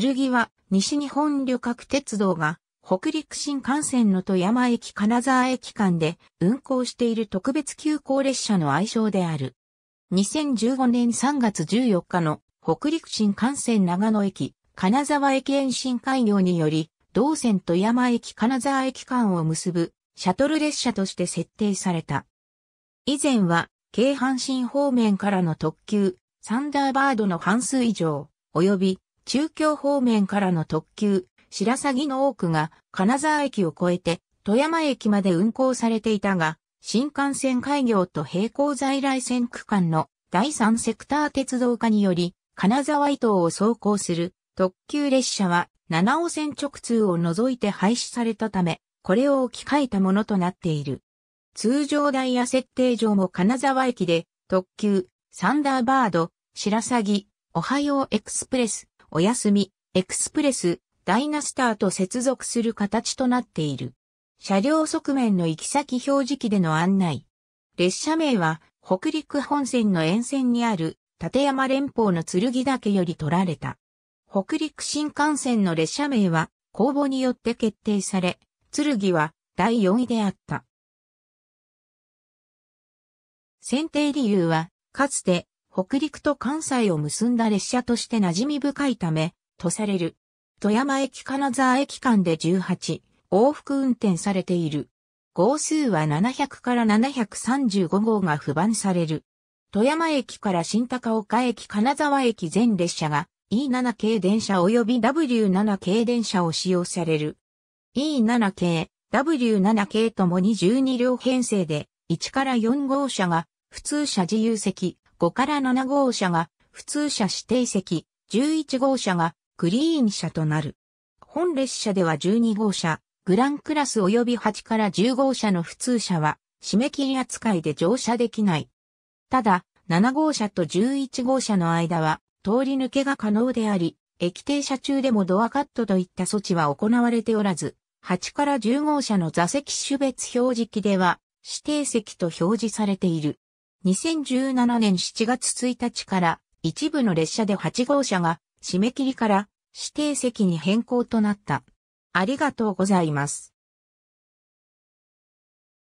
剣は西日本旅客鉄道が北陸新幹線の富山駅金沢駅間で運行している特別急行列車の愛称である。2015年3月14日の北陸新幹線長野駅金沢駅延伸開業により、同線富山駅金沢駅間を結ぶシャトル列車として設定された。以前は、京阪神方面からの特急、サンダーバードの半数以上、及び中京方面からの特急、白鷺の多くが金沢駅を越えて富山駅まで運行されていたが、新幹線開業と並行在来線区間の第三セクター鉄道化により、金沢伊東を走行する特急列車は七尾線直通を除いて廃止されたため、これを置き換えたものとなっている。通常ダイヤ設定上も金沢駅で特急、サンダーバード、白鷺、おはようエクスプレス、おやすみ、エクスプレス、ダイナスターと接続する形となっている。車両側面の行き先表示器での案内。列車名は北陸本線の沿線にある立山連峰の剣岳より取られた。北陸新幹線の列車名は公募によって決定され、剣は第4位であった。選定理由は、かつて北陸と関西を結んだ列車として馴染み深いため、とされる。富山駅金沢駅間で18、往復運転されている。号数は700から735号が不番される。富山駅から新高岡駅金沢駅全列車が E7 系電車及び W7 系電車を使用される。E7 系、W7 系ともに12両編成で、1から4号車が普通車自由席、5から7号車が普通車指定席、11号車がグリーン車となる。本列車では12号車、グランクラス及び8から10号車の普通車は締め切り扱いで乗車できない。ただ、7号車と11号車の間は通り抜けが可能であり、駅停車中でもドアカットといった措置は行われておらず、8から10号車の座席種別表示器では指定席と表示されている。2017年7月1日から一部の列車で8号車が締め切りから指定席に変更となった。ありがとうございます。